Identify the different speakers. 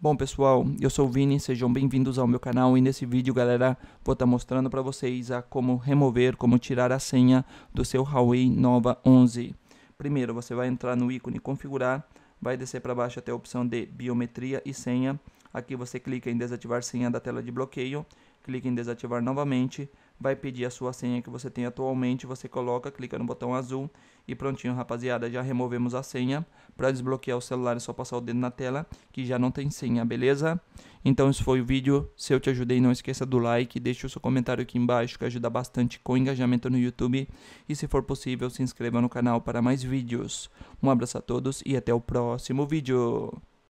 Speaker 1: Bom pessoal, eu sou o Vini, sejam bem-vindos ao meu canal e nesse vídeo galera vou estar tá mostrando para vocês a como remover, como tirar a senha do seu Huawei Nova 11. Primeiro você vai entrar no ícone configurar, vai descer para baixo até a opção de biometria e senha, aqui você clica em desativar senha da tela de bloqueio clica em desativar novamente, vai pedir a sua senha que você tem atualmente, você coloca, clica no botão azul e prontinho, rapaziada, já removemos a senha. Para desbloquear o celular é só passar o dedo na tela, que já não tem senha, beleza? Então esse foi o vídeo, se eu te ajudei não esqueça do like, deixe o seu comentário aqui embaixo que ajuda bastante com o engajamento no YouTube e se for possível se inscreva no canal para mais vídeos. Um abraço a todos e até o próximo vídeo.